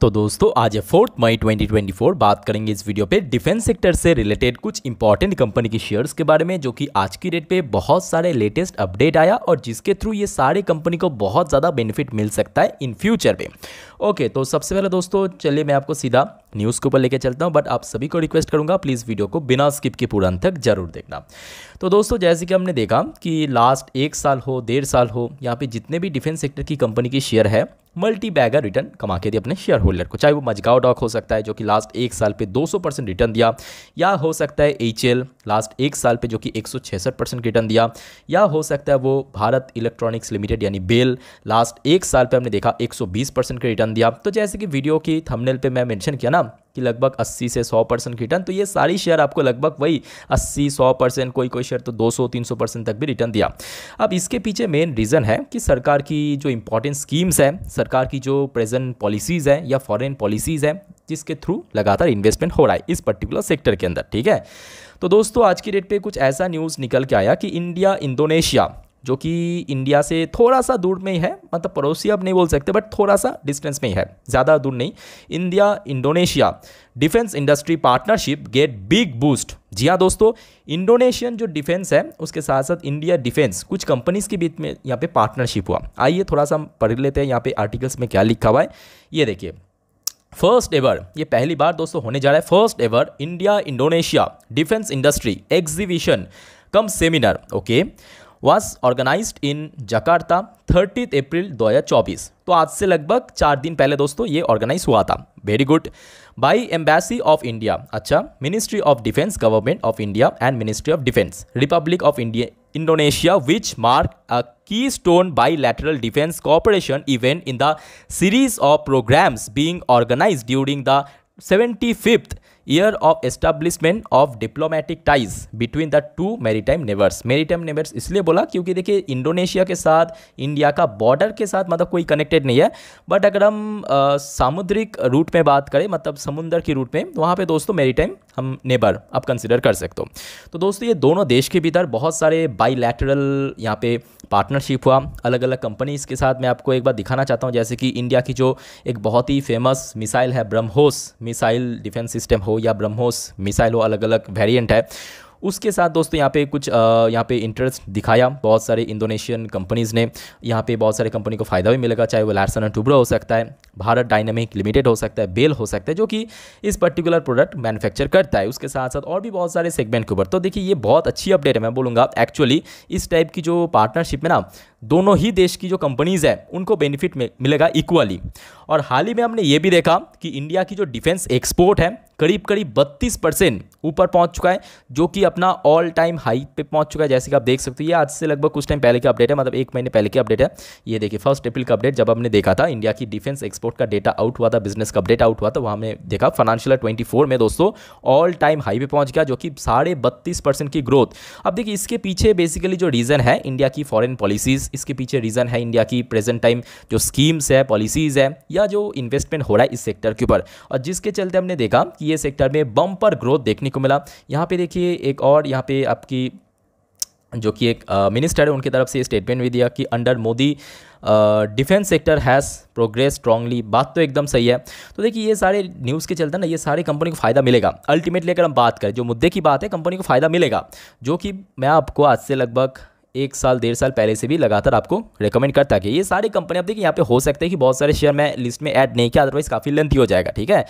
तो दोस्तों आज फोर्थ मई 2024 बात करेंगे इस वीडियो पे डिफेंस सेक्टर से रिलेटेड कुछ इंपॉर्टेंट कंपनी की शेयर्स के बारे में जो कि आज की डेट पे बहुत सारे लेटेस्ट अपडेट आया और जिसके थ्रू ये सारे कंपनी को बहुत ज़्यादा बेनिफिट मिल सकता है इन फ्यूचर पे ओके तो सबसे पहले दोस्तों चलिए मैं आपको सीधा न्यूज़ के ऊपर लेके चलता हूँ बट आप सभी को रिक्वेस्ट करूँगा प्लीज़ वीडियो को बिना स्किप के पूरा अंत तक जरूर देखना तो दोस्तों जैसे कि हमने देखा कि लास्ट एक साल हो डेढ़ साल हो यहाँ पे जितने भी डिफेंस सेक्टर की कंपनी की शेयर है मल्टी बैगर रिटर्न कमा के दिया अपने शेयर होल्डर को चाहे वो मजगाव डॉक हो सकता है जो कि लास्ट एक साल पे 200 परसेंट रिटर्न दिया या हो सकता है एच लास्ट एक साल पे जो कि 166 परसेंट रिटर्न दिया या हो सकता है वो भारत इलेक्ट्रॉनिक्स लिमिटेड यानी बेल लास्ट एक साल पे हमने देखा 120 परसेंट का रिटर्न दिया तो जैसे कि वीडियो की थंबनेल पे मैं मेंशन किया ना कि लगभग 80 से 100 परसेंट रिटर्न तो ये सारी शेयर आपको लगभग वही 80 100 परसेंट कोई कोई शेयर तो 200 300 परसेंट तक भी रिटर्न दिया अब इसके पीछे मेन रीज़न है कि सरकार की जो इंपॉर्टेंट स्कीम्स हैं सरकार की जो प्रेजेंट पॉलिसीज़ हैं या फॉरेन पॉलिसीज़ हैं जिसके थ्रू लगातार इन्वेस्टमेंट हो रहा है इस पर्टिकुलर सेक्टर के अंदर ठीक है तो दोस्तों आज की डेट पे कुछ ऐसा न्यूज़ निकल के आया कि इंडिया इंडोनेशिया जो कि इंडिया से थोड़ा सा दूर में ही है मतलब पड़ोसी अब नहीं बोल सकते बट थोड़ा सा डिस्टेंस में ही है ज़्यादा दूर नहीं India Indonesia defence industry partnership get big boost जी हाँ दोस्तों इंडोनेशियन जो डिफेंस है उसके साथ साथ इंडिया डिफेंस कुछ कंपनीज के बीच में यहाँ पे पार्टनरशिप हुआ आइए थोड़ा सा हम पढ़ लेते हैं यहाँ पे आर्टिकल्स में क्या लिखा हुआ है ये देखिए फर्स्ट एवर ये पहली बार दोस्तों होने जा रहा है first ever India Indonesia defence industry exhibition cum seminar okay was organise in Jakarta thirtieth April 2024 तो आज से लगभग चार दिन पहले दोस्तों ये ऑर्गेनाइज हुआ था very good by embassy of India अच्छा ministry of defence government of India and ministry of defence republic of India Indonesia, which marked a keystone bilateral defense cooperation event in the series of programs being organized during the 75th year of establishment of diplomatic ties between the two maritime मेरी maritime neighbours इसलिए बोला क्योंकि देखिए Indonesia के साथ India का border के साथ मतलब कोई कनेक्टेड नहीं है बट अगर हम सामुद्रिक रूट में बात करें मतलब समुद्र की रूट में तो वहाँ पे दोस्तों मेरीटाइम हम नेबर आप कंसिडर कर सकते हो तो दोस्तों ये दोनों देश के भीतर बहुत सारे बाईलैटरल यहाँ पे पार्टनरशिप हुआ अलग अलग कंपनीज़ के साथ मैं आपको एक बार दिखाना चाहता हूँ जैसे कि इंडिया की जो एक बहुत ही फेमस मिसाइल है ब्रह्मोस मिसाइल डिफेंस सिस्टम हो या ब्रह्मोस मिसाइल हो अलग अलग वेरियंट है उसके साथ दोस्तों यहाँ पे कुछ यहाँ पे इंटरेस्ट दिखाया बहुत सारे इंडोनेशियन कंपनीज़ ने यहाँ पे बहुत सारे कंपनी को फ़ायदा भी मिलेगा चाहे वो लार्सन एंड टूब्रो हो सकता है भारत डायनामिक लिमिटेड हो सकता है बेल हो सकता है जो कि इस पर्टिकुलर प्रोडक्ट मैन्युफैक्चर करता है उसके साथ साथ और भी बहुत सारे सेगमेंट के ऊपर तो देखिए ये बहुत अच्छी अपडेट है मैं बोलूँगा एक्चुअली इस टाइप की जो पार्टनरशिप में ना दोनों ही देश की जो कंपनीज़ है उनको बेनिफिट मिलेगा इक्वली और हाल ही में हमने ये भी देखा कि इंडिया की जो डिफेंस एक्सपोर्ट है करीब करीब 32 परसेंट ऊपर पहुंच चुका है जो कि अपना ऑल टाइम हाई पे पहुंच चुका है जैसे कि आप देख सकते हो ये आज से लगभग कुछ टाइम पहले की अपडेट है मतलब एक महीने पहले की अपडेट है ये देखिए फर्स्ट अप्रैल का अपडेट जब हमने देखा था इंडिया की डिफेंस एक्सपोर्ट का डेटा आउट हुआ था बिजनेस का अपडेट आउट हुआ था वहाँ हमने देखा फाइनेंशियल ट्वेंटी में दोस्तों ऑल टाइम हाई पे पहुँच गया जो कि साढ़े बत्तीस की ग्रोथ अब देखिए इसके पीछे बेसिकली जो रीज़न है इंडिया की फॉरन पॉलिसीज़ इसके पीछे रीज़न है इंडिया की प्रेजेंट टाइम जो स्कीम्स है पॉलिसीज़ है या जो इन्वेस्टमेंट हो रहा है इस सेक्टर के ऊपर और जिसके चलते हमने देखा कि ये सेक्टर में बम्पर ग्रोथ देखने को मिला यहाँ पे देखिए एक और यहाँ पे आपकी जो कि एक मिनिस्टर है उनकी तरफ से स्टेटमेंट भी दिया कि under Modi defence sector has progress strongly बात तो एकदम सही है तो देखिए ये सारे न्यूज़ के चलते ना ये सारे कंपनी को फ़ायदा मिलेगा अल्टीमेटली अगर हम बात करें जो मुद्दे की बात है कंपनी को फ़ायदा मिलेगा जो कि मैं आपको आज से लगभग एक साल डेढ़ साल पहले से भी लगातार आपको रिकमेंड करता है ये सारी कंपनी आप देखिए यहाँ पे हो सकते हैं कि बहुत सारे शेयर मैं लिस्ट में ऐड नहीं किया अदरवाइज काफ़ी लेंथी हो जाएगा ठीक है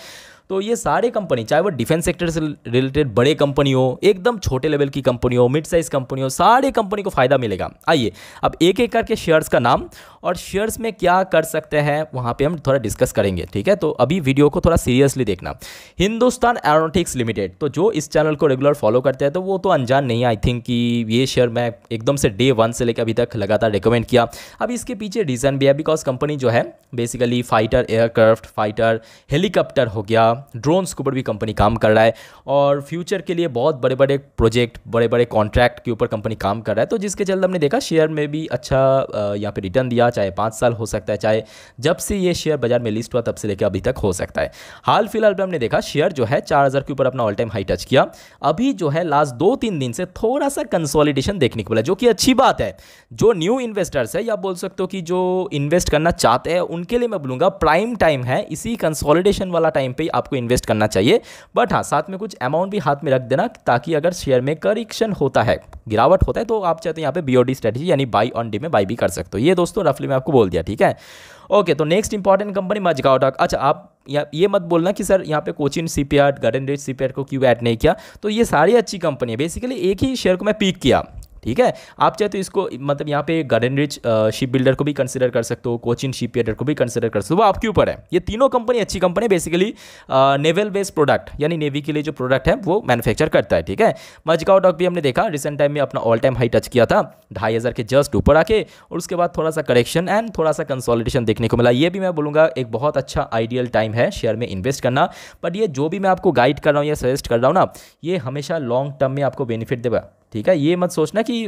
तो ये सारे कंपनी चाहे वो डिफेंस सेक्टर से रिलेटेड बड़े कंपनी हो एकदम छोटे लेवल की कंपनी हो मिड साइज कंपनी हो सारे कंपनी को फ़ायदा मिलेगा आइए अब एक एक करके शेयर्स का नाम और शेयर्स में क्या कर सकते हैं वहाँ पे हम थोड़ा डिस्कस करेंगे ठीक है तो अभी वीडियो को थोड़ा सीरियसली देखना हिंदुस्तान एरोनोटिक्स लिमिटेड तो जो इस चैनल को रेगुलर फॉलो करते हैं तो वो तो अनजान नहीं आई थिंक कि ये शेयर मैं एकदम से डे वन से लेकर अभी तक लगातार रिकमेंड किया अब इसके पीछे रीज़न भी है बिकॉज कंपनी जो है basically fighter aircraft fighter helicopter हो गया ड्रोन्स के ऊपर भी कंपनी काम कर रहा है और फ्यूचर के लिए बहुत बड़े बड़े प्रोजेक्ट बड़े बड़े कॉन्ट्रैक्ट के ऊपर कंपनी काम कर रहा है तो जिसके चलते हमने देखा शेयर में भी अच्छा यहाँ पे रिटर्न दिया चाहे पाँच साल हो सकता है चाहे जब से ये शेयर बाजार में लिस्ट हुआ तब से लेकर अभी तक हो सकता है हाल फिलहाल पर हमने देखा शेयर जो है चार के ऊपर अपना ऑल टाइम हाई टच किया अभी जो है लास्ट दो तीन दिन से थोड़ा सा कंसोलिडेशन देखने को मिला जो कि अच्छी बात है जो न्यू इन्वेस्टर्स है या बोल सकते हो कि जो इन्वेस्ट करना चाहते हैं उनके लिए मैं बोलूंगा प्राइम टाइम है इसी कंसोलिडेशन वाला टाइम पे आप आपको इन्वेस्ट करना चाहिए बट हाँ साथ में कुछ अमाउंट भी हाथ में रख देना ताकि अगर शेयर में करेक्शन होता है गिरावट होता है तो आप चाहते हैं यहाँ पे बीओडी स्ट्रेटेजी यानी बाई ऑन डी में बाई भी कर सकते हो ये दोस्तों रफली मैं आपको बोल दिया ठीक है ओके तो next important company Mazagon dock अच्छा आप या ये मत बोलना कि सर यहाँ पे Cochin C P R garden rate C P R को क्यों ऐड नहीं किया तो ये सारी अच्छी कंपनी है बेसिकली एक ही शेयर को मैं पिक किया ठीक है आप चाहे तो इसको मतलब यहाँ पे गार्डन रिच शिप बिल्डर को भी कंसिडर कर सकते हो कोचिन शिप बिल्डर को भी कंसिडर कर सकते हो वो आपके ऊपर है ये तीनों कंपनी अच्छी company basically naval based product यानी नेवी के लिए जो प्रोडक्ट है वो मैनुफेक्चर करता है ठीक है मजगाव डॉक भी हमने देखा रिसेंट टाइम में अपना ऑल टाइम हाई टच किया था ढाई हज़ार के जस्ट ऊपर आके और उसके बाद थोड़ा सा करेक्शन एंड थोड़ा सा कंसोलिडेशन देखने को मिला ये भी मैं बोलूँगा एक बहुत अच्छा आइडियल टाइम है शेयर में इन्वेस्ट करना बट ये जो भी मैं आपको गाइड कर रहा हूँ या सजेस्ट कर रहा हूँ ना ये हमेशा लॉन्ग टर्म में आपको बेनिफिट देगा ठीक है ये मत सोचना कि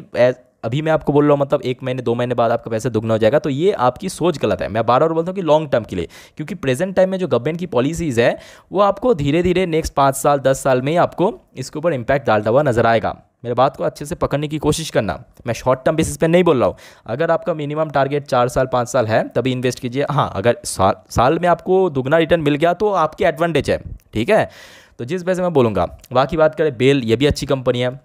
अभी मैं आपको बोल रहा हूँ मतलब एक महीने दो महीने बाद आपका पैसा दुगना हो जाएगा तो ये आपकी सोच गलत है मैं बार बार बोलता हूँ कि लॉन्ग टर्म के लिए क्योंकि प्रेजेंट टाइम में जो गवर्नमेंट की पॉलिसीज़ है वो आपको धीरे धीरे नेक्स्ट पाँच साल दस साल में ही आपको इसके ऊपर इम्पैक्ट डालता हुआ नजर आएगा मेरे बात को अच्छे से पकड़ने की कोशिश करना मैं शॉर्ट टर्म बेसिस पे नहीं बोल रहा हूँ अगर आपका मिनिमम टारगेट चार साल पाँच साल है तभी इन्वेस्ट कीजिए हाँ अगर साल साल में आपको दुगना रिटर्न मिल गया तो आपकी एडवांटेज है ठीक है तो जिस वजह से मैं बोलूँगा बाकी बात करें बेल ये भी अच्छी कंपनी है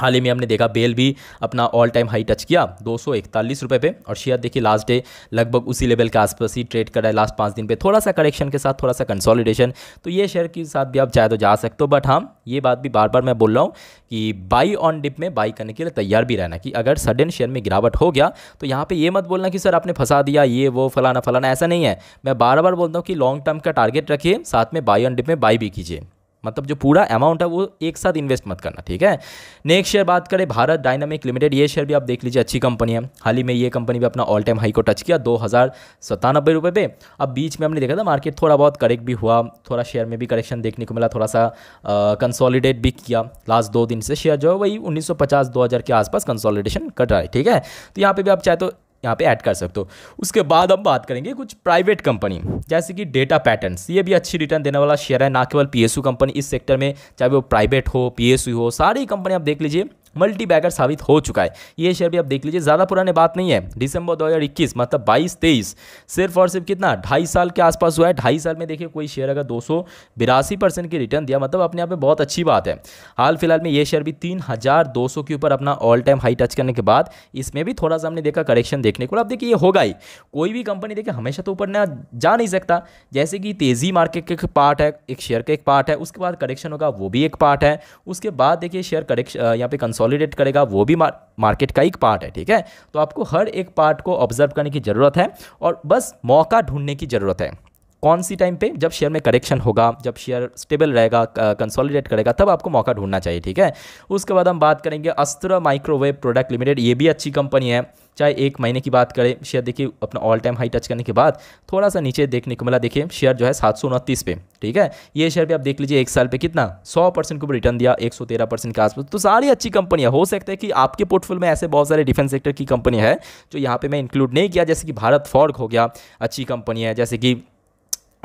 हाल ही में हमने देखा बेल भी अपना ऑल टाइम हाई टच किया दो सौ इकतालीस रुपये पे और शेयर देखिए लास्ट डे लगभग उसी लेवल के आसपास ही ट्रेड कर रहा है लास्ट पाँच दिन पे थोड़ा सा करेक्शन के साथ थोड़ा सा कंसोलिडेशन तो ये शेयर के साथ भी आप चाहे तो जा सकते हो बट हाँ ये बात भी बार बार मैं बोल रहा हूँ कि बाई ऑन डिप में बाई करने के लिए तैयार भी रहना कि अगर सडन शेयर में गिरावट हो गया तो यहाँ पर ये मत बोलना कि सर आपने फंसा दिया ये वो फलाना फलाना ऐसा नहीं है मैं बार बार बोलता हूँ कि लॉन्ग टर्म का टारगेट रखिए साथ में बाई ऑन डिप में बाई भी कीजिए मतलब जो पूरा अमाउंट है वो एक साथ इन्वेस्ट मत करना ठीक है नेक्स्ट शेयर बात करें भारत डायनामिक लिमिटेड ये शेयर भी आप देख लीजिए अच्छी कंपनी है हाल ही में ये कंपनी भी अपना ऑल टाइम हाई को टच किया दो हज़ार सतानबे रुपये पे अब बीच में हमने देखा था मार्केट थोड़ा बहुत करेक्ट भी हुआ थोड़ा शेयर में भी करेक्शन देखने को मिला थोड़ा सा कंसोलिडेट भी किया लास्ट दो दिन से शेयर जो है वही उन्नीस सौ के आसपास कंसोलिडेशन कट रहा है ठीक है तो यहाँ पर भी आप चाहे तो यहाँ पे ऐड कर सकते हो उसके बाद हम बात करेंगे कुछ प्राइवेट कंपनी जैसे कि डेटा पैटर्न्स ये भी अच्छी रिटर्न देने वाला शेयर है ना केवल पीएसयू कंपनी इस सेक्टर में चाहे वो प्राइवेट हो पीएसयू हो सारी कंपनी आप देख लीजिए मल्टी बैगर साबित हो चुका है ये शेयर भी आप देख लीजिए ज़्यादा पुराने बात नहीं है दिसंबर 2021 मतलब 22 23 सिर्फ और सिर्फ कितना ढाई साल के आसपास हुआ है ढाई साल में देखिए कोई शेयर अगर दो परसेंट की रिटर्न दिया मतलब अपने आप में बहुत अच्छी बात है हाल फिलहाल में ये शेयर भी तीन के ऊपर अपना ऑल टाइम हाई टच करने के बाद इसमें भी थोड़ा सा हमने देखा करेक्शन देखने को अब देखिए ये होगा ही कोई भी कंपनी देखिए हमेशा तो ऊपर ना जा नहीं सकता जैसे कि तेज़ी मार्केट का पार्ट है एक शेयर का एक पार्ट है उसके बाद करेक्शन होगा वो भी एक पार्ट है उसके बाद देखिए शेयर करेक्शन यहाँ पे कंसोल कंसोलिडेट करेगा वो भी मार्केट का एक पार्ट है ठीक है तो आपको हर एक पार्ट को ऑब्जर्व करने की ज़रूरत है और बस मौका ढूंढने की ज़रूरत है कौन सी टाइम पे जब शेयर में करेक्शन होगा जब शेयर स्टेबल रहेगा कंसोलिडेट करेगा तब आपको मौका ढूंढना चाहिए ठीक है उसके बाद हम बात करेंगे अस्त्र माइक्रोवेव प्रोडक्ट लिमिटेड ये भी अच्छी कंपनी है चाहे एक महीने की बात करें शेयर देखिए अपना ऑल टाइम हाई टच करने के बाद थोड़ा सा नीचे देखने को मिला देखिए शेयर जो है सात सौ उनतीस पे ठीक है ये शेयर भी आप देख लीजिए एक साल पे कितना सौ परसेंट के ऊपर रिटर्न दिया एक सौ तेरह परसेंट के आसपास तो सारी अच्छी कंपनियां हो सकते हैं कि आपके पोर्टफोलियो में ऐसे बहुत सारे डिफेंस सेक्टर की कंपनियाँ हैं जो यहाँ पर मैं इंक्लूड नहीं किया जैसे कि भारत फॉर्ग हो गया अच्छी कंपनी है जैसे कि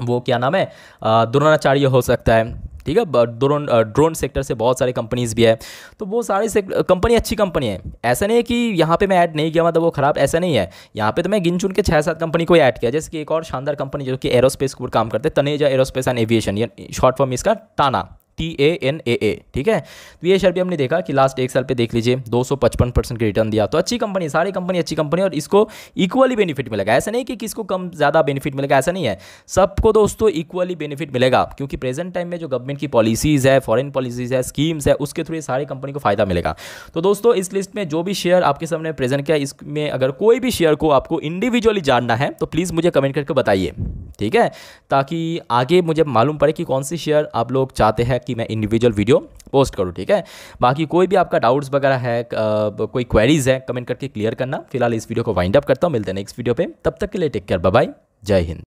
वो क्या नाम है द्रोणाचार्य हो सकता है ठीक है ड्रोन ड्रोन सेक्टर से बहुत सारी कंपनीज भी है तो वो सारी कंपनी अच्छी कंपनी है ऐसा नहीं है कि यहाँ पे मैं ऐड नहीं किया मतलब वो खराब ऐसा नहीं है यहाँ पे तो मैं गिन चुन के छः सात कंपनी को ऐड किया जैसे कि एक और शानदार कंपनी जो कि एरोस्पेस को काम करते हैं तनेजा एरोस्पेस एंड एविएशन या शॉर्ट फॉर्म इसका टाना टी ए एन ए ए ठीक है तो ये शेयर भी हमने देखा कि लास्ट एक साल पे देख लीजिए 255 परसेंट का रिटर्न दिया तो अच्छी कंपनी सारी कंपनी अच्छी कंपनी और इसको इक्वली बेनिफिट मिलेगा ऐसा नहीं कि किसको कम ज़्यादा बेनिफिट मिलेगा ऐसा नहीं है सबको दोस्तों इक्वली बेनिफिट मिलेगा क्योंकि प्रेजेंट टाइम में जो गवर्नमेंट की पॉलिसीज़ है फॉरन पॉलिसीज़ है स्कीम्स है उसके थ्रू ये सारी कंपनी को फायदा मिलेगा तो दोस्तों इस लिस्ट में जो भी शेयर आपके सामने प्रेजेंट किया इसमें अगर कोई भी शेयर को आपको इंडिविजुअली जानना है तो प्लीज़ मुझे कमेंट करके बताइए ठीक है ताकि आगे मुझे मालूम पड़े कि कौन सी शेयर आप लोग चाहते हैं कि मैं इंडिविजुअल वीडियो पोस्ट करूँ ठीक है बाकी कोई भी आपका डाउट्स वगैरह है कोई क्वेरीज है कमेंट करके क्लियर करना फिलहाल इस वीडियो को वाइंड अप करता हूँ मिलते हैं नेक्स्ट वीडियो पर तब तक के लिए टेक केयर बाय जय हिंद